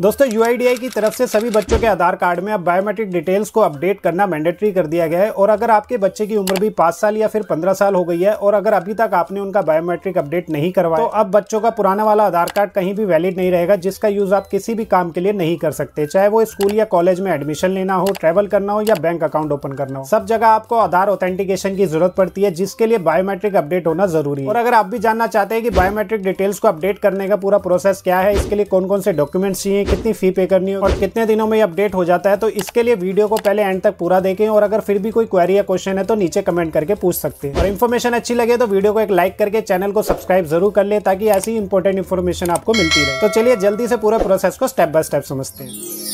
दोस्तों यू की तरफ से सभी बच्चों के आधार कार्ड में अब बायोमेट्रिक डिटेल्स को अपडेट करना मैंडेटरी कर दिया गया है और अगर आपके बच्चे की उम्र भी पाँच साल या फिर पंद्रह साल हो गई है और अगर अभी तक आपने उनका बायोमेट्रिक अपडेट नहीं करवाया तो अब बच्चों का पुराना वाला आधार कार्ड कहीं भी वैलिड नहीं रहेगा जिसका यूज़ आप किसी भी काम के लिए नहीं कर सकते चाहे वो स्कूल या कॉलेज में एडमिशन लेना हो ट्रैवल करना हो या बैंक अकाउंट ओपन करना हो सब जगह आपको आधार ऑथेंटिकेशन की जरूरत पड़ती है जिसके लिए बायोमेट्रिक अपडेट होना जरूरी है और अगर आप भी जानना चाहते हैं कि बायोमेट्रिक डिटेल्स को अपडेट करने का पूरा प्रोसेस क्या है इसके लिए कौन कौन से डॉक्यूमेंट्स चाहिए कितनी फ़ी पे करनी हो और कितने दिनों में अपडेट हो जाता है तो इसके लिए वीडियो को पहले एंड तक पूरा देखें और अगर फिर भी कोई क्वेरी या क्वेश्चन है तो नीचे कमेंट करके पूछ सकते हैं और इन्फॉर्मेशन अच्छी लगे तो वीडियो को एक लाइक करके चैनल को सब्सक्राइब जरूर कर ले ताकि ऐसी इंपॉर्टेंट इन्फॉर्मेशन आपको मिलती रहे तो चलिए जल्दी से पूरे प्रोसेस को स्टेप बाय स्टेप समझते हैं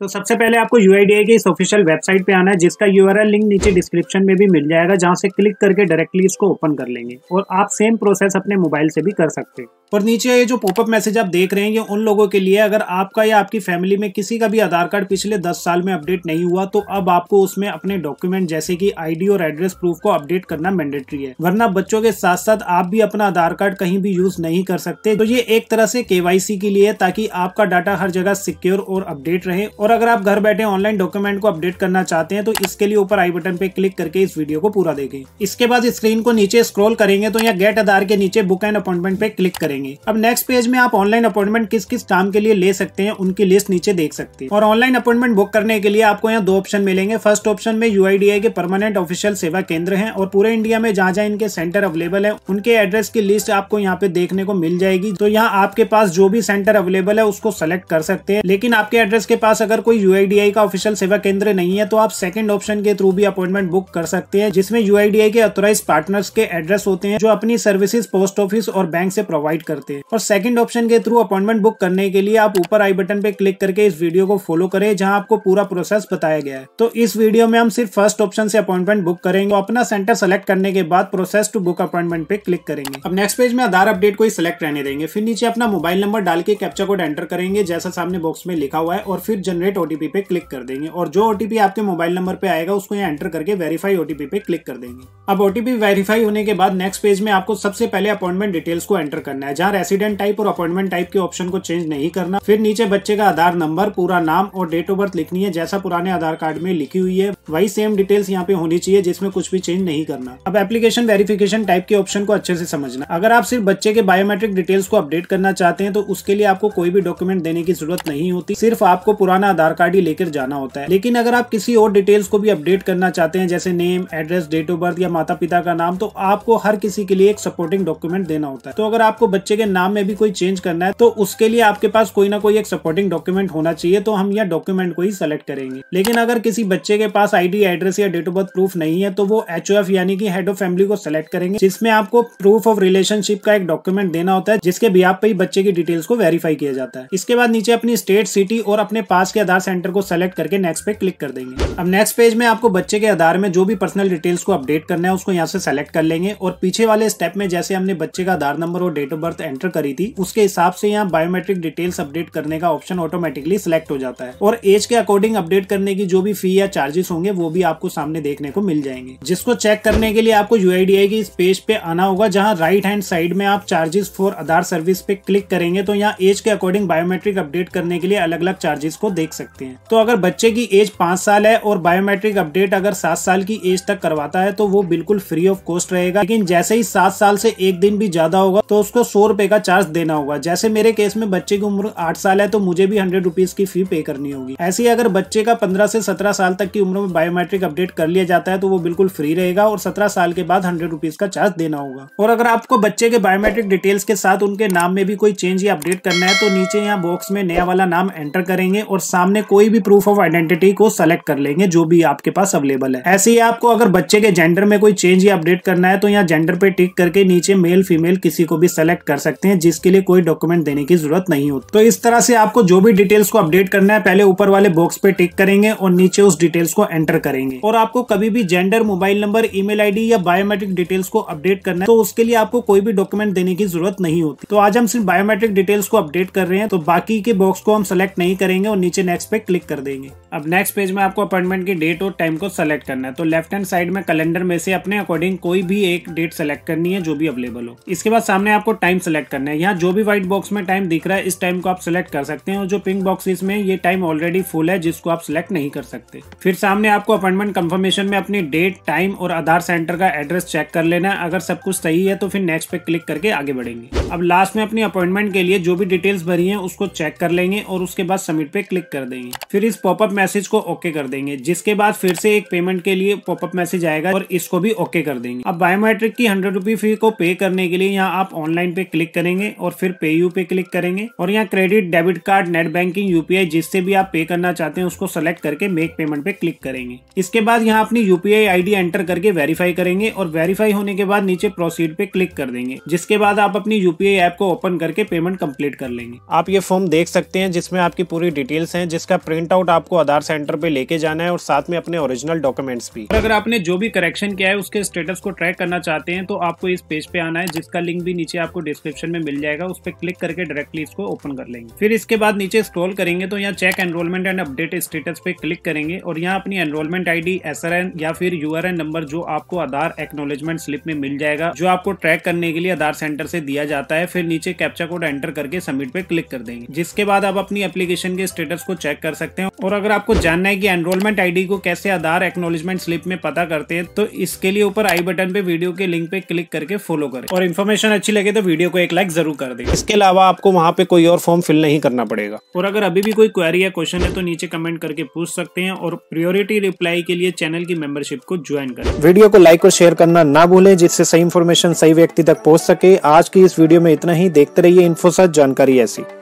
तो सबसे पहले आपको यू की इस ऑफिशियल वेबसाइट पे आना है जिसका यू लिंक नीचे डिस्क्रिप्शन में भी मिल जाएगा जहाँ से क्लिक करके डायरेक्टली इसको ओपन कर लेंगे और आप सेम प्रोसेस अपने मोबाइल से भी कर सकते हैं पर नीचे ये जो पॉपअप मैसेज आप देख रहे हैं ये उन लोगों के लिए अगर आपका या आपकी फैमिली में किसी का भी आधार कार्ड पिछले 10 साल में अपडेट नहीं हुआ तो अब आपको उसमें अपने डॉक्यूमेंट जैसे कि आईडी और एड्रेस प्रूफ को अपडेट करना मैंडेटरी है वरना बच्चों के साथ साथ आप भी अपना आधार कार्ड कहीं भी यूज नहीं कर सकते तो ये एक तरह से के के लिए ताकि आपका डाटा हर जगह सिक्योर और अपडेट रहे और अगर आप घर बैठे ऑनलाइन डॉक्यूमेंट को अपडेट करना चाहते हैं तो इसके लिए ऊपर आई बटन पे क्लिक करके इस वीडियो को पूरा देखें इसके बाद स्क्रीन को नीचे स्क्रोल करेंगे तो यहाँ गेट आधार के नीचे बुक एंड अपॉइंटमेंट पे क्लिक करें करेंगे अब नेक्स्ट पेज में आप ऑनलाइन अपॉइंटमेंट किस किस काम के लिए ले सकते हैं उनकी लिस्ट नीचे देख सकते हैं और ऑनलाइन अपॉइंटमेंट बुक करने के लिए आपको यहाँ दो ऑप्शन मिलेंगे फर्स्ट ऑप्शन में यू के परमानेंट ऑफिशियल सेवा केंद्र है और पूरे इंडिया में जहाँ जहाँ इनके सेंटर अवेलेबल है उनके एड्रेस की लिस्ट आपको यहाँ पे देखने को मिल जाएगी तो यहाँ आपके पास जो भी सेंटर अवेलेबल है उसको सेलेक्ट कर सकते हैं लेकिन आपके एड्रेस के पास अगर कोई यू का ऑफिशियल सेवा केंद्र नहीं है तो आप सेकंड ऑप्शन के थ्रू भी अपॉइंटमेंट बुक कर सकते हैं जिसमें यू के अथोराइज पार्टनर्स के एड्रेस होते हैं जो अपनी सर्विसेज पोस्ट ऑफिस और बैंक से प्रोवाइड करते हैं और सेकंड ऑप्शन के थ्रू अपॉइंटमेंट बुक करने के लिए आप ऊपर आई बटन पे क्लिक करके इस वीडियो को फॉलो करें जहां आपको पूरा प्रोसेस बताया गया है तो इस वीडियो में हम सिर्फ फर्स्ट ऑप्शन से अपॉइंटमेंट बुक करेंगे अपना सेंटर सेलेक्ट करने के बाद प्रोसेस टू बुक अपॉइंटमेंट पे क्लिक करेंगे अब नेक्स्ट पेज में आधार अपडेट को ही सिलेक्ट रहने देंगे फिर नीचे अपना मोबाइल नंबर डाल के कैप्चा कोड एंटर करेंगे जैसा सामने बॉक्स में लिखा हुआ है और फिर जनरेट ओटीपी पे क्लिक कर देंगे और जो ओटीपी आपके मोबाइल नंबर पे आएगा उसको एंटर करके वेरीफाई ओटीपी पे क्लिक कर देंगे अब ओटीपी वेरीफाई होने के बाद नेक्स्ट पेज में आपको सबसे पहले अपॉइंटमेंट डिटेल्स को एंटर करना है जहाँ रेसिडेंट टाइप और अपॉइंटमेंट टाइप के ऑप्शन को चेंज नहीं करना फिर नीचे बच्चे का आधार नंबर पूरा नाम और डेट ऑफ बर्थ लिखनी है जैसा पुराने आधार कार्ड में लिखी हुई है वही सेम डिटेल्स यहाँ पे होनी चाहिए जिसमें कुछ भी चेंज नहीं करना अब एप्लीकेशन वेरिफिकेशन टाइप के ऑप्शन को अच्छे से समझना अगर आप सिर्फ बच्चे के बायोमेट्रिक डिटेल्स को अपडेट करना चाहते हैं तो उसके लिए आपको कोई भी डॉक्यूमेंट देने की जरूरत नहीं होती सिर्फ आपको पुराना आधार कार्ड ही लेकर जाना होता है लेकिन अगर आप किसी और डिटेल्स को भी अपडेट करना चाहते हैं जैसे name address date of birth या माता पिता का नाम तो आपको हर किसी के लिए एक सपोर्टिंग डॉक्यूमेंट देना होता है तो अगर आपको बच्चे के नाम में भी कोई चेंज करना है तो उसके लिए आपके पास कोई ना कोई एक सपोर्टिंग डॉक्यूमेंट होना चाहिए तो हम यह डॉक्यूमेंट को ही सिलेक्ट करेंगे लेकिन अगर किसी बच्चे के पास आईडी एड्रेस या डेट ऑफ बर्थ प्रूफ नहीं है तो वो एच यानी कि हेड ऑफ फैमिली को सिलेक्ट करेंगे जिसमें आपको प्रूफ ऑफ रिलेशनशिप का एक डॉक्यूमेंट देना होता है जिसके भी आप ही बच्चे की डिटेल्स को वेरीफाई किया जाता है इसके बाद नीचे अपनी स्टेट सिटी और अपने पास के आधार सेंटर को सिलेक्ट करके नेक्स्ट पे क्लिक कर देंगे अब नेक्स्ट पेज में आपको बच्चे के आधार में जो भी पर्सनल डिटेल्स को अपडेट करना है उसको यहाँ से सेलेक्ट कर लेंगे और पीछे वाले स्टेप में जैसे हमने बच्चे का आधार नंबर और date of birth birth enter करी थी उसके हिसाब से यहाँ बायोमेट्रिक डिटेल्स अपडेट करने का ऑप्शन ऑटोमेटिकली सिलेक्ट हो जाता है और एज के अकॉर्डिंग अपडेट करने की जो भी फी या चार्जेस होंगे वो भी आपको सामने देखने को मिल जाएंगे जिसको चेक करने के लिए आपको यू की इस पेज पे आना होगा जहाँ राइट हैंड साइड में आप चार्जेस फॉर आधार सर्विस पे क्लिक करेंगे तो यहाँ एज के अकॉर्डिंग बायोमेट्रिक अपडेट करने के लिए अलग अलग चार्जेस को देख सकते हैं तो अगर बच्चे की एज पांच साल है और बायोमेट्रिक अपडेट अगर सात साल की एज तक करवाता है तो वो बिल्कुल फ्री ऑफ कॉस्ट रहेगा लेकिन जैसे ही सात साल से एक दिन भी ज्यादा होगा तो उसको सौ सौ रुपये का चार्ज देना होगा जैसे मेरे केस में बच्चे की उम्र आठ साल है तो मुझे भी हंड्रेड रुपीज की फी पे करनी होगी ऐसे ही अगर बच्चे का पंद्रह से सत्रह साल तक की उम्र में बायोमेट्रिक अपडेट कर लिया जाता है तो वो बिल्कुल फ्री रहेगा और सत्रह साल के बाद हंड्रेड रुपीज का चार्ज देना होगा और अगर आपको बच्चे के बायोमेट्रिक डिटेल्स के साथ उनके नाम में भी कोई चेंज या अपडेट करना है तो नीचे यहाँ बॉक्स में नया वाला नाम एंटर करेंगे और सामने कोई भी प्रूफ ऑफ आइडेंटिटी को सेलेक्ट कर लेंगे जो भी आपके पास अवेलेबल है ऐसे ही आपको अगर बच्चे के जेंडर में कोई चेंज या अपडेट करना है तो यहाँ जेंडर पे टिक करके नीचे मेल फीमेल किसी को भी सेलेक्ट कर कर सकते हैं जिसके लिए कोई डॉक्यूमेंट देने की जरूरत नहीं होती तो इस तरह से आपको जो भी डिटेल्स को अपडेट करना है पहले ऊपर वाले बॉक्स पे टिक करेंगे और नीचे उस डिटेल्स को एंटर करेंगे और आपको कभी भी gender mobile number email या बायोमेट्रिक डिटेल्स को अपडेट करना है तो उसके लिए आपको कोई भी डॉक्यूमेंट देने की जरूरत नहीं होती तो आज हम सिर्फ बायोमेट्रिक डिटेल्स को अपडेट कर रहे हैं तो बाकी के बॉक्स को हम सेलेक्ट नहीं करेंगे और नीचे नेक्स्ट पे क्लिक कर देंगे अब नेक्स्ट पेज में आपको अपॉइंटमेंट की डेट और टाइम को सेलेक्ट करना है तो लेफ्ट हैंड साइड में कैलेंडर में से अपने अकॉर्डिंग कोई भी एक डेट सेलेक्ट करनी है जो भी अवेलेबल हो इसके बाद सामने आपको टाइम सेलेक्ट करना है यहाँ जो भी व्हाइट बॉक्स में टाइम दिख रहा है इस टाइम को आप सिलेक्ट कर सकते हैं और जो पिंक बॉक्स में ये टाइम ऑलरेडी फुल है जिसको आप सिलेक्ट नहीं कर सकते फिर सामने आपको अपॉइंटमेंट कंफर्मेशन में अपनी डेट टाइम और आधार सेंटर का एड्रेस चेक कर लेना है अगर सब कुछ सही है तो फिर नेक्स्ट पे क्लिक करके आगे बढ़ेंगे अब लास्ट में अपनी अपॉइंटमेंट के लिए जो भी डिटेल्स भरी हैं उसको चेक कर लेंगे और उसके बाद सबमिट पे क्लिक कर देंगे फिर इस पॉपअप मैसेज को ओके कर देंगे जिसके बाद फिर से एक पेमेंट के लिए पॉपअप मैसेज आएगा और इसको भी ओके कर देंगे अब बायोमेट्रिक की हंड्रेड रुपी फी को पे करने के लिए यहाँ आप ऑनलाइन पे क्लिक करेंगे और फिर पे यू पे क्लिक करेंगे और यहाँ credit debit card net banking UPI जिससे भी आप पे करना चाहते हैं उसको सेलेक्ट करके मेक पेमेंट पे क्लिक करेंगे इसके बाद यहाँ अपनी यूपीआई आईडी एंटर करके वेरीफाई करेंगे और वेरीफाई होने के बाद नीचे प्रोसीड पे क्लिक कर देंगे जिसके बाद आप अपनी यूपीआई ऐप को ओपन करके पेमेंट कंप्लीट कर लेंगे आप ये फॉर्म देख सकते हैं जिसमें आपकी पूरी डिटेल्स हैं जिसका प्रिंट आउट आपको आधार सेंटर पे लेके जाना है और साथ में अपने ओरिजिनल डॉक्यूमेंट्स भी अगर आपने जो भी करेक्शन किया है उसके स्टेटस को ट्रैक करना चाहते हैं तो आपको इस पेज पे आना है जिसका लिंक भी नीचे आपको डिस्क्रिप्शन में मिल जाएगा उस पर क्लिक करके डायरेक्टली इसको ओपन कर लेंगे फिर इसके बाद नीचे स्क्रॉल करेंगे तो यहाँ check enrolment and update status पे क्लिक करेंगे और यहाँ अपनी एनरोलमेंट आईडी एसआरएन या फिर यू नंबर जो आपको आधार एक्नोलेजमेंट स्लिप में मिल जाएगा जो आपको ट्रैक करने के लिए आधार सेंटर से दिया जाता आता है फिर नीचे कैप्चा कोड एंटर करके सबमिट पे क्लिक कर देंगे जिसके बाद आप अपनी एप्लीकेशन के स्टेटस को चेक कर सकते हैं और अगर आपको जानना है कि एनरोलमेंट आईडी को कैसे आधार एक्नोलेजमेंट स्लिप में पता करते हैं तो इसके लिए ऊपर आई बटन पे वीडियो के लिंक पे क्लिक करके फॉलो करें और इन्फॉर्मेशन अच्छी लगे तो वीडियो को एक लाइक जरूर कर दे इसके अलावा आपको वहाँ पे कोई और फॉर्म फिल नहीं करना पड़ेगा और अगर अभी भी कोई क्वेरी या क्वेश्चन है तो नीचे कमेंट करके पूछ सकते हैं और प्रियोरिटी रिप्लाई के लिए चैनल की मेंबरशिप को ज्वाइन करें वीडियो को लाइक और शेयर करना ना भूलें जिससे सही इन्फॉर्मेशन सही व्यक्ति तक पहुँच सके आज की इस वीडियो वीडियो में इतना ही देखते रहिए इन्फोसाथ जानकारी ऐसी